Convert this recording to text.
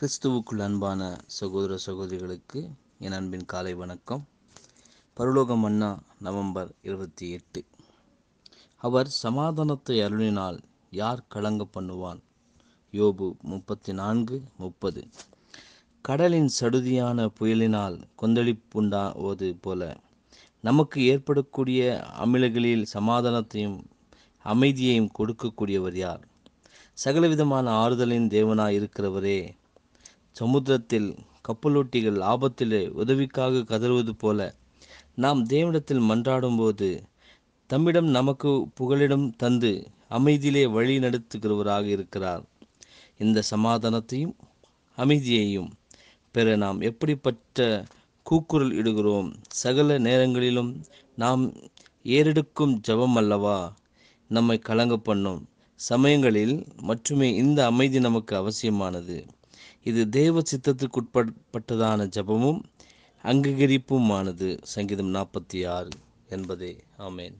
கிறிஸ்துவுக்குள் அன்பான சகோதர சகோதரிகளுக்கு என் அன்பின் காலை வணக்கம் பருலோகம் அண்ணா நவம்பர் இருபத்தி எட்டு அவர் சமாதானத்தை அருளினால் யார் கலங்க பண்ணுவான் யோபு முப்பத்தி நான்கு முப்பது கடலின் சடுதியான புயலினால் கொந்தளிப்புண்டாவது போல நமக்கு ஏற்படக்கூடிய அமிலங்களில் சமாதானத்தையும் அமைதியையும் கொடுக்கக்கூடியவர் யார் சகலவிதமான ஆறுதலின் தேவனாய் இருக்கிறவரே சமுத்திரத்தில் கப்பலோட்டிகள் ஆபத்திலே உதவிக்காக கதறுவது போல நாம் தேவனிடத்தில் மன்றாடும்போது தம்மிடம் நமக்கு புகழிடம் தந்து அமைதியிலே வழி நடத்துகிறவராக இருக்கிறார் இந்த சமாதானத்தையும் அமைதியையும் பெற நாம் எப்படிப்பட்ட கூக்குரல் இடுகிறோம் சகல நேரங்களிலும் நாம் ஏறெடுக்கும் ஜபம் அல்லவா நம்மை கலங்க பண்ணும் சமயங்களில் மட்டுமே இந்த அமைதி நமக்கு அவசியமானது இது தேவ சித்தத்துக்குட்பட்டதான ஜபமும் அங்கீகரிப்புமானது சங்கீதம் நாற்பத்தி ஆறு என்பதே ஆமேன்